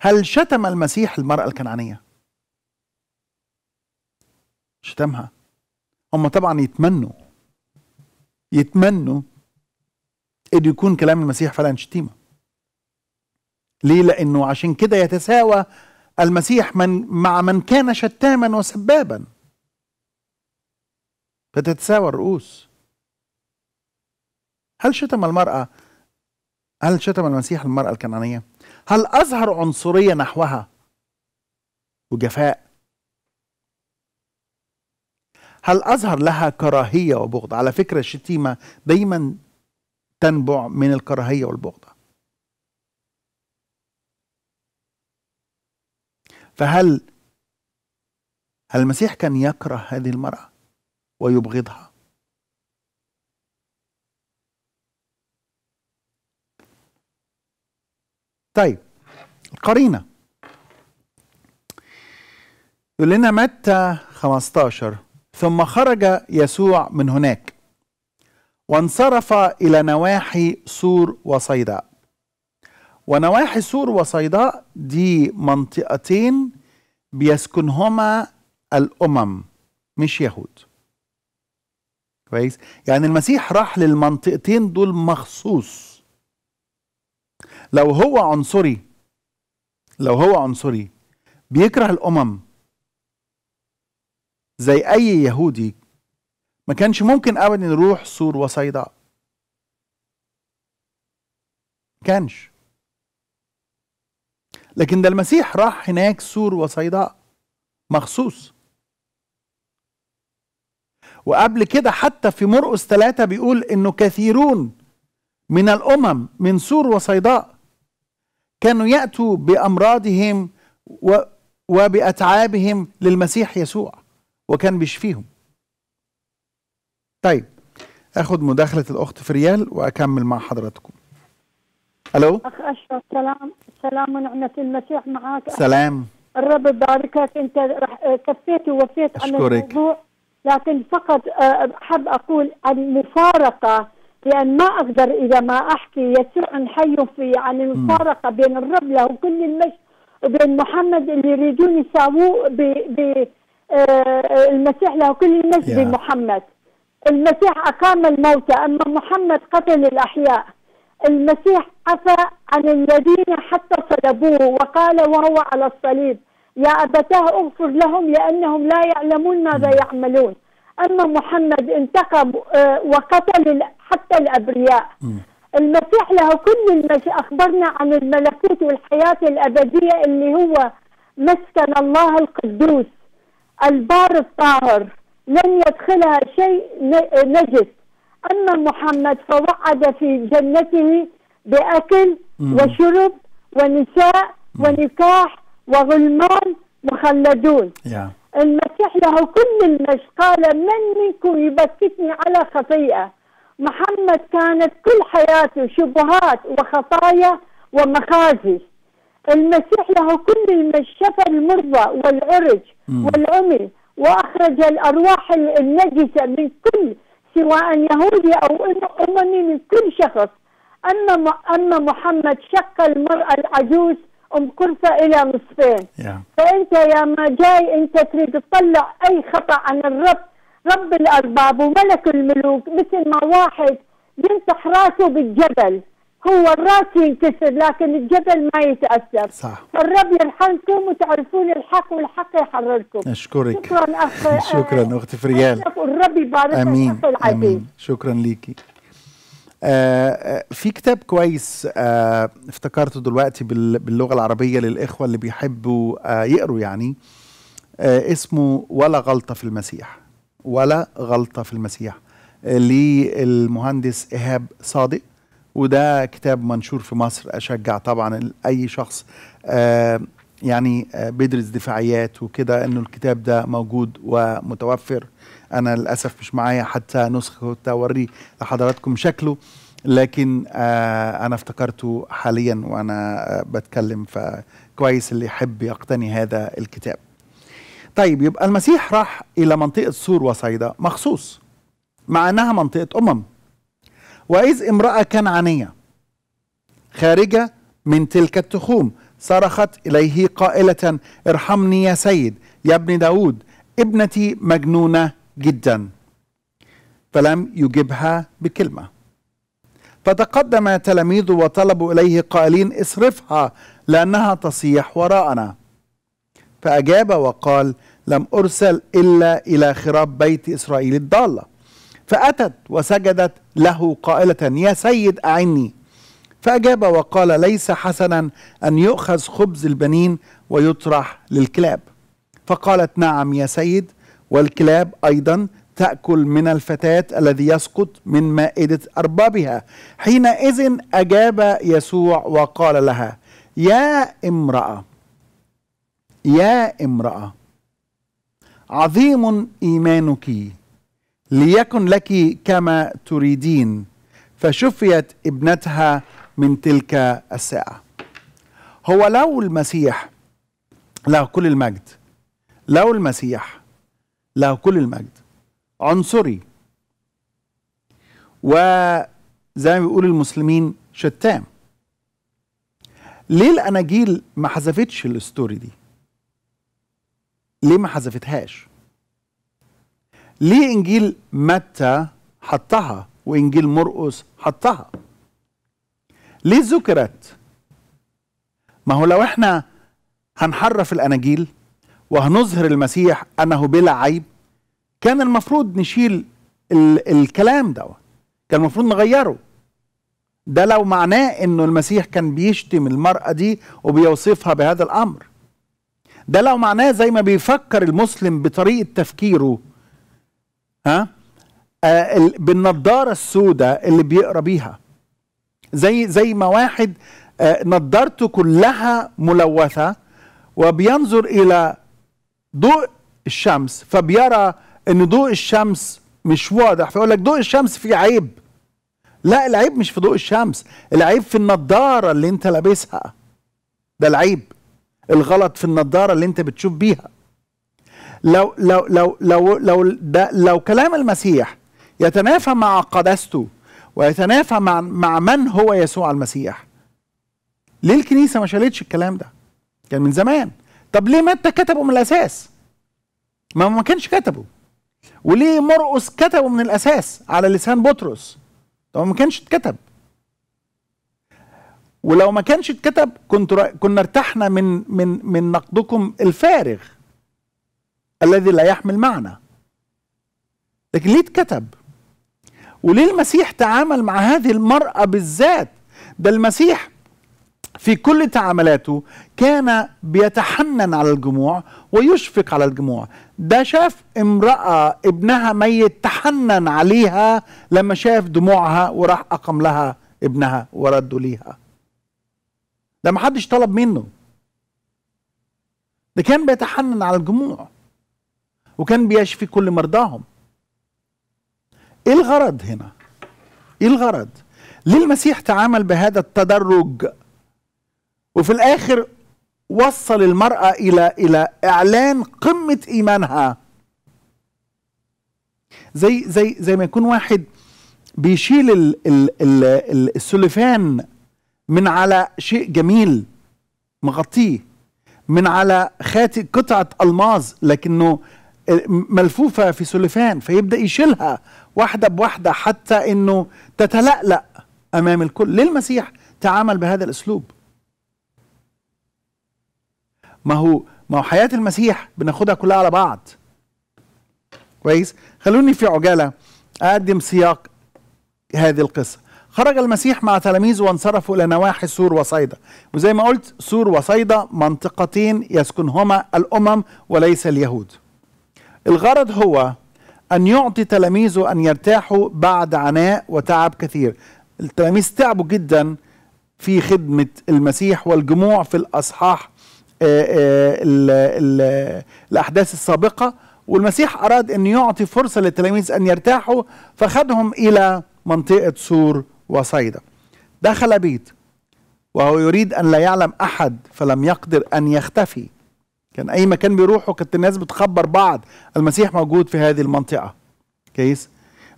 هل شتم المسيح المراه الكنعانيه شتمها هم طبعا يتمنوا يتمنوا انه يكون كلام المسيح فعلا شتيمه ليه لانه عشان كده يتساوى المسيح من مع من كان شتاما وسبابا فتتساوى الرؤوس هل شتم المرأة هل شتم المسيح المرأة الكنعانية هل أظهر عنصرية نحوها وجفاء هل أظهر لها كراهية وبغض على فكرة الشتيمة دايما تنبع من الكراهية والبغضة فهل هل المسيح كان يكره هذه المرأة ويبغضها طيب القرينة يقول لنا متى 15 ثم خرج يسوع من هناك وانصرف الى نواحي سور وصيداء ونواحي سور وصيداء دي منطقتين بيسكنهما الامم مش يهود كويس يعني المسيح راح للمنطقتين دول مخصوص لو هو عنصري لو هو عنصري بيكره الامم زي أي يهودي ما كانش ممكن أبدا يروح سور وصيدا كانش لكن ده المسيح راح هناك سور وصيداء مخصوص وقبل كده حتى في مرقس ثلاثة بيقول انه كثيرون من الامم من سور وصيداء كانوا ياتوا بامراضهم وباتعابهم للمسيح يسوع وكان بيشفيهم طيب اخد مداخلة الاخت فريال واكمل مع حضراتكم الو اخ اشرف سلام سلام ونعمة المسيح معاك سلام الرب يباركك انت كفيت ووفيت عن الموضوع لكن فقط احب آه، اقول المفارقه لان ما اقدر اذا ما احكي يسوع حي في عن المفارقه بين الرب له كل المجد وبين محمد اللي يريدون يساووه آه، المسيح له كل المجد yeah. المسيح أقام الموتى أما محمد قتل الأحياء المسيح عفى عن الذين حتى صلبوه وقال وهو على الصليب يا أبتاه اغفر لهم لأنهم لا يعلمون ماذا يعملون أما محمد انتقم آه، وقتل حتى الأبرياء المسيح له كل المجد أخبرنا عن الملكوت والحياة الأبدية اللي هو مسكن الله القدوس البار الطاهر لن يدخلها شيء نجس أما محمد فوعد في جنته بأكل وشرب ونساء ونكاح وغلمان مخلدون yeah. المسيح له كل المجد قال من منكم يبكتني على خطيئة محمد كانت كل حياته شبهات وخطايا ومخازي المسيح له كل المجد شفى المرضى والعرج والعمي واخرج الارواح النجسه من كل سواء يهودي او اممي من كل شخص اما اما محمد شق المراه العجوز ام كرثة الى نصفين yeah. فانت يا ما جاي انت تريد تطلع اي خطا عن الرب رب الارباب وملك الملوك مثل ما واحد ينتح راسه بالجبل هو الراس ينكسر لكن الجبل ما يتاثر صح الرب يرحمكم وتعرفون الحق والحق يحرركم اشكرك شكرا اخ شكرا اختي فريال الرب يبارك امين امين شكرا ليكي آه،, آه في كتاب كويس آه افتكرته دلوقتي باللغه العربيه للاخوه اللي بيحبوا آه يقروا يعني آه اسمه ولا غلطه في المسيح ولا غلطه في المسيح آه، للمهندس ايهاب صادق وده كتاب منشور في مصر اشجع طبعا اي شخص آه، يعني آه، بيدرس دفاعيات وكده انه الكتاب ده موجود ومتوفر انا للاسف مش معايا حتى نسخه كنت اوريه لحضراتكم شكله لكن آه، انا افتكرته حاليا وانا بتكلم فكويس اللي يحب يقتني هذا الكتاب طيب يبقى المسيح راح الى منطقه سور وصيدا مخصوص مع انها منطقه امم وإذ امرأة كنعانية خارجة من تلك التخوم صرخت إليه قائلة ارحمني يا سيد يا ابن داود ابنتي مجنونة جدا فلم يجبها بكلمة فتقدم تلاميذه وطلبوا إليه قائلين اصرفها لأنها تصيح وراءنا فأجاب وقال لم أرسل إلا إلى خراب بيت إسرائيل الضالة فأتت وسجدت له قائلة يا سيد أعني فأجاب وقال ليس حسنا أن يؤخذ خبز البنين ويطرح للكلاب فقالت نعم يا سيد والكلاب أيضا تأكل من الفتاة الذي يسقط من مائدة أربابها حينئذ أجاب يسوع وقال لها يا امرأة يا امرأة عظيم إيمانك ليكن لك كما تريدين فشفيت ابنتها من تلك الساعه هو لو المسيح له كل المجد لو المسيح له كل المجد عنصري وزي ما بيقول المسلمين شتام ليه الاناجيل ما حذفتش الستوري دي ليه ما حذفتهاش ليه انجيل متى حطها وانجيل مرقس حطها ليه ذكرت ما هو لو احنا هنحرف الاناجيل وهنظهر المسيح انه بلا عيب كان المفروض نشيل ال الكلام ده كان المفروض نغيره ده لو معناه انه المسيح كان بيشتم المرأة دي وبيوصفها بهذا الامر ده لو معناه زي ما بيفكر المسلم بطريقة تفكيره ها آه بالنضاره السوداء اللي بيقرا بيها زي زي ما واحد آه نضارته كلها ملوثه وبينظر الى ضوء الشمس فبيرى ان ضوء الشمس مش واضح فيقول لك ضوء الشمس فيه عيب لا العيب مش في ضوء الشمس العيب في النضاره اللي انت لابسها ده العيب الغلط في النضاره اللي انت بتشوف بيها لو لو لو لو لو, ده لو كلام المسيح يتنافى مع قداسته ويتنافى مع مع من هو يسوع المسيح ليه الكنيسه ما شالتش الكلام ده كان من زمان طب ليه متى كتبه من الاساس ما ما كانش كتبه وليه مرقس كتبه من الاساس على لسان بطرس طب ما كانش اتكتب ولو ما كانش اتكتب كنت كنا ارتحنا من من من نقدكم الفارغ الذي لا يحمل معنى لكن ليه اتكتب وليه المسيح تعامل مع هذه المرأة بالذات ده المسيح في كل تعاملاته كان بيتحنن على الجموع ويشفق على الجموع ده شاف امرأة ابنها ميت تحنن عليها لما شاف دموعها وراح أقم لها ابنها ورده ليها ده محدش طلب منه ده كان بيتحنن على الجموع وكان بيشفي كل مرضاهم ايه الغرض هنا ايه الغرض ليه المسيح تعامل بهذا التدرج وفي الاخر وصل المراه الى الى اعلان قمه ايمانها زي زي زي ما يكون واحد بيشيل الـ الـ الـ السلفان من على شيء جميل مغطيه من على خاتم قطعه الماظ لكنه ملفوفه في سلفان فيبدا يشيلها واحده بواحده حتى انه تتلألأ امام الكل ليه المسيح تعامل بهذا الاسلوب ما هو ما هو حياه المسيح بناخدها كلها على بعض كويس خلوني في عجاله اقدم سياق هذه القصه خرج المسيح مع تلاميذه وانصرفوا الى نواحي سور وصيدا وزي ما قلت سور وصيدا منطقتين يسكنهما الامم وليس اليهود الغرض هو أن يعطي تلاميذه أن يرتاحوا بعد عناء وتعب كثير التلاميذ تعبوا جدا في خدمة المسيح والجموع في الأصحاح آآ آه، آآ آه، الأحداث السابقة والمسيح أراد أن يعطي فرصة للتلاميذ أن يرتاحوا فخدهم إلى منطقة سور وصيدا دخل بيت وهو يريد أن لا يعلم أحد فلم يقدر أن يختفي كان اي مكان بيروحوا كانت الناس بتخبر بعض المسيح موجود في هذه المنطقه كويس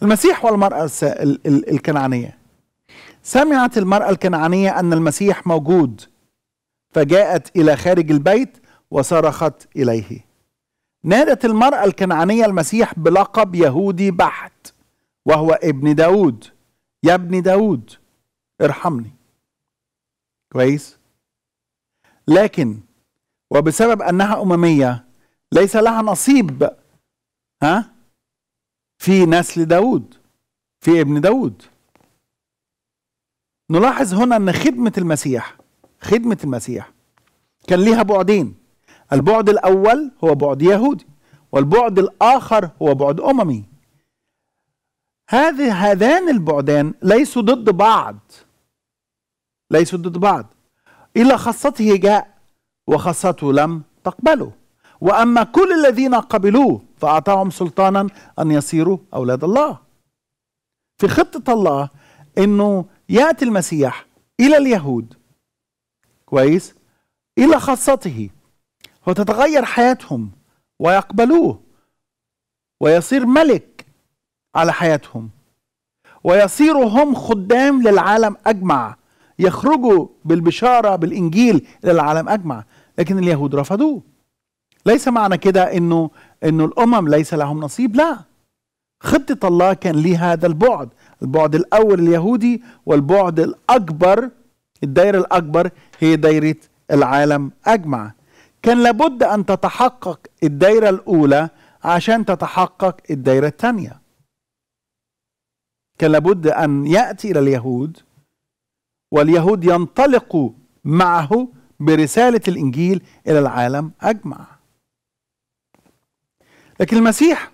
المسيح والمراه الكنعانيه سمعت المراه الكنعانيه ان المسيح موجود فجاءت الى خارج البيت وصرخت اليه نادت المراه الكنعانيه المسيح بلقب يهودي بحت وهو ابن داود يا ابن داود ارحمني كويس لكن وبسبب أنها أممية ليس لها نصيب ها في نسل داود في ابن داود نلاحظ هنا أن خدمة المسيح خدمة المسيح كان ليها بعدين البعد الأول هو بعد يهودي والبعد الآخر هو بعد أممي هذه هذان البعدان ليسوا ضد بعض ليسوا ضد بعض إلى خاصته جاء وخاصته لم تقبله وأما كل الذين قبلوه فأعطاهم سلطانا أن يصيروا أولاد الله في خطة الله أنه يأتي المسيح إلى اليهود كويس إلى خاصته وتتغير حياتهم ويقبلوه ويصير ملك على حياتهم ويصيروا هم خدام للعالم أجمع يخرجوا بالبشارة بالإنجيل للعالم أجمع لكن اليهود رفضوه ليس معنى كده انه انه الامم ليس لهم نصيب لا خطة الله كان ليه هذا البعد البعد الأول اليهودي والبعد الأكبر الدائرة الأكبر هي دائرة العالم أجمع كان لابد أن تتحقق الدائرة الأولى عشان تتحقق الدائرة الثانية كان لابد أن يأتي إلى اليهود واليهود ينطلقوا معه برسالة الإنجيل إلى العالم أجمع لكن المسيح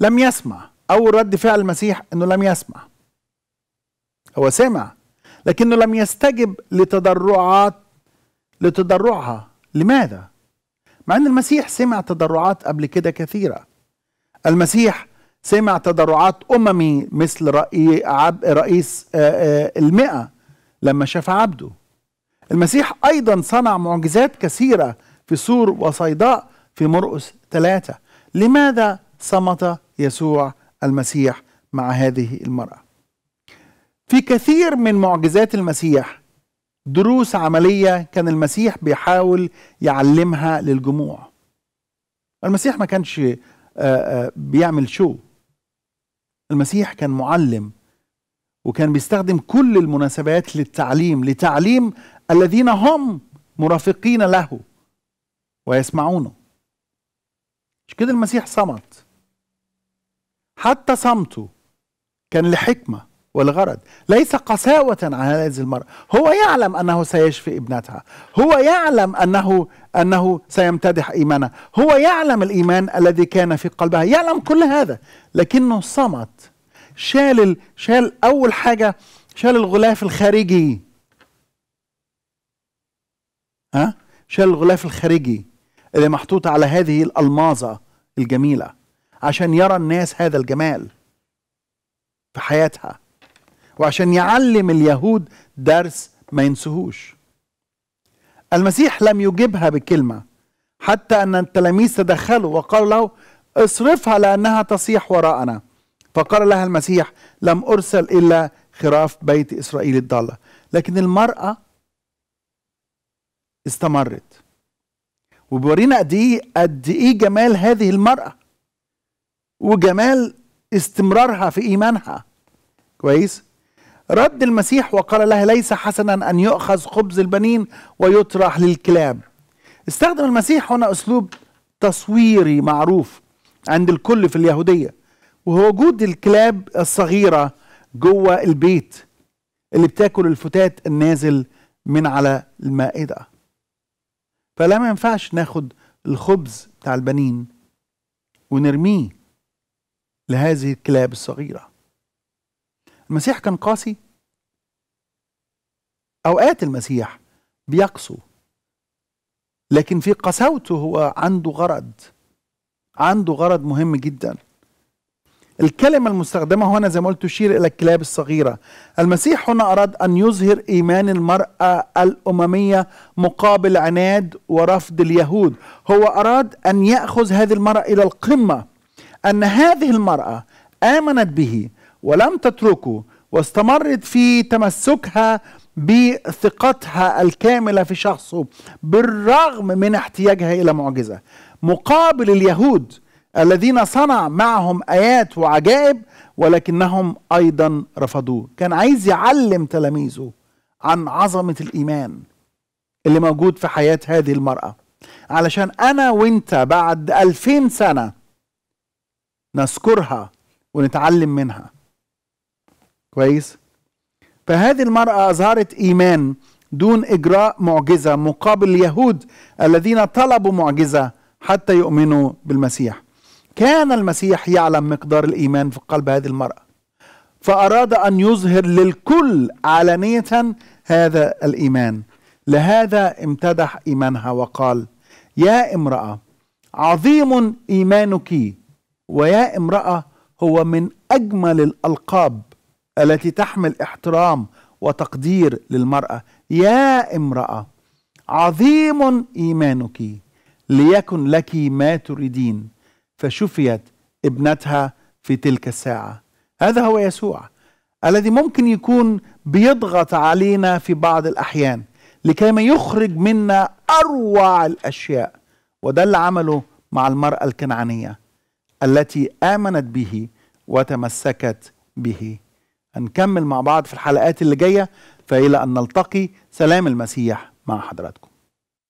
لم يسمع أول رد فعل المسيح أنه لم يسمع هو سمع لكنه لم يستجب لتضرعات لتضرعها لماذا؟ مع أن المسيح سمع تضرعات قبل كده كثيرة المسيح سمع تضرعات أممي مثل رئيس المئة لما شاف عبده المسيح أيضا صنع معجزات كثيرة في سور وصيداء في مرقس ثلاثة لماذا صمت يسوع المسيح مع هذه المرأة في كثير من معجزات المسيح دروس عملية كان المسيح بيحاول يعلمها للجموع المسيح ما كانش آه، آه، بيعمل شو المسيح كان معلم وكان بيستخدم كل المناسبات للتعليم لتعليم الذين هم مرافقين له ويسمعونه مش كده المسيح صمت حتى صمته كان لحكمة ولغرض ليس قساوة على هذه المرأة هو يعلم أنه سيشفي ابنتها هو يعلم أنه أنه سيمتدح إيمانها هو يعلم الإيمان الذي كان في قلبها يعلم كل هذا لكنه صمت شال شال أول حاجة شال الغلاف الخارجي ها شال الغلاف الخارجي اللي محطوط على هذه الألماظة الجميلة عشان يرى الناس هذا الجمال في حياتها وعشان يعلم اليهود درس ما ينسهوش المسيح لم يجبها بكلمة حتى أن التلاميذ تدخلوا وقالوا له اصرفها لأنها تصيح وراءنا فقال لها المسيح لم أرسل إلا خراف بيت إسرائيل الضالة لكن المرأة استمرت وبيورينا قد ايه قد ايه جمال هذه المراه وجمال استمرارها في ايمانها كويس رد المسيح وقال لها ليس حسنا ان يؤخذ خبز البنين ويطرح للكلاب استخدم المسيح هنا اسلوب تصويري معروف عند الكل في اليهوديه وهو وجود الكلاب الصغيره جوه البيت اللي بتاكل الفتات النازل من على المائده فلا ما ينفعش ناخد الخبز بتاع البنين ونرميه لهذه الكلاب الصغيرة المسيح كان قاسي أوقات المسيح بيقسو لكن في قساوته هو عنده غرض عنده غرض مهم جدا الكلمة المستخدمة هنا زي ما قلت تشير إلى الكلاب الصغيرة المسيح هنا أراد أن يظهر إيمان المرأة الأممية مقابل عناد ورفض اليهود هو أراد أن يأخذ هذه المرأة إلى القمة أن هذه المرأة آمنت به ولم تتركه واستمرت في تمسكها بثقتها الكاملة في شخصه بالرغم من احتياجها إلى معجزة مقابل اليهود الذين صنع معهم آيات وعجائب ولكنهم أيضا رفضوه كان عايز يعلم تلاميذه عن عظمة الإيمان اللي موجود في حياة هذه المرأة علشان أنا وإنت بعد ألفين سنة نذكرها ونتعلم منها كويس فهذه المرأة أظهرت إيمان دون إجراء معجزة مقابل اليهود الذين طلبوا معجزة حتى يؤمنوا بالمسيح كان المسيح يعلم مقدار الإيمان في قلب هذه المرأة فأراد أن يظهر للكل علانية هذا الإيمان لهذا امتدح إيمانها وقال يا امرأة عظيم إيمانك ويا امرأة هو من أجمل الألقاب التي تحمل احترام وتقدير للمرأة يا امرأة عظيم إيمانك ليكن لك ما تريدين فشفيت ابنتها في تلك الساعه هذا هو يسوع الذي ممكن يكون بيضغط علينا في بعض الاحيان لكي ما يخرج منا اروع الاشياء وده اللي عمله مع المراه الكنعانيه التي امنت به وتمسكت به هنكمل مع بعض في الحلقات اللي جايه فإلى أن نلتقي سلام المسيح مع حضراتكم